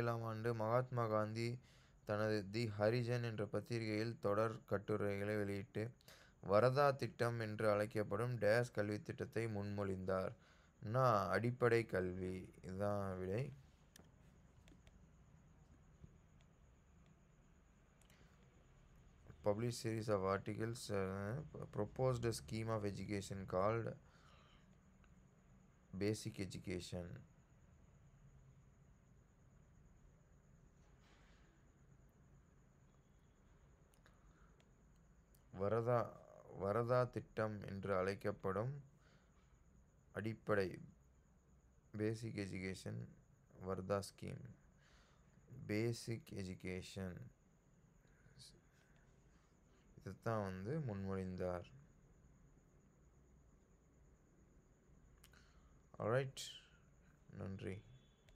ஏழாம் ஆண்டு மகாத்மா காந்தி தனது தி ஹரிஜன் என்ற பத்திரிகையில் தொடர் கட்டுரைகளை வெளியிட்டு வரதா திட்டம் என்று அழைக்கப்படும் டேஸ் கல்வி திட்டத்தை முன்மொழிந்தார் அடிப்படை கல்வி இதுதான் விடை publish series of articles proposed scheme of education called basic education Wardha Wardha திட்டம் என்று அழைக்கப்படும் அடிப்படை basic education Wardha scheme basic education இதுதான் வந்து முன்மொழிந்தார் ரைட் நன்றி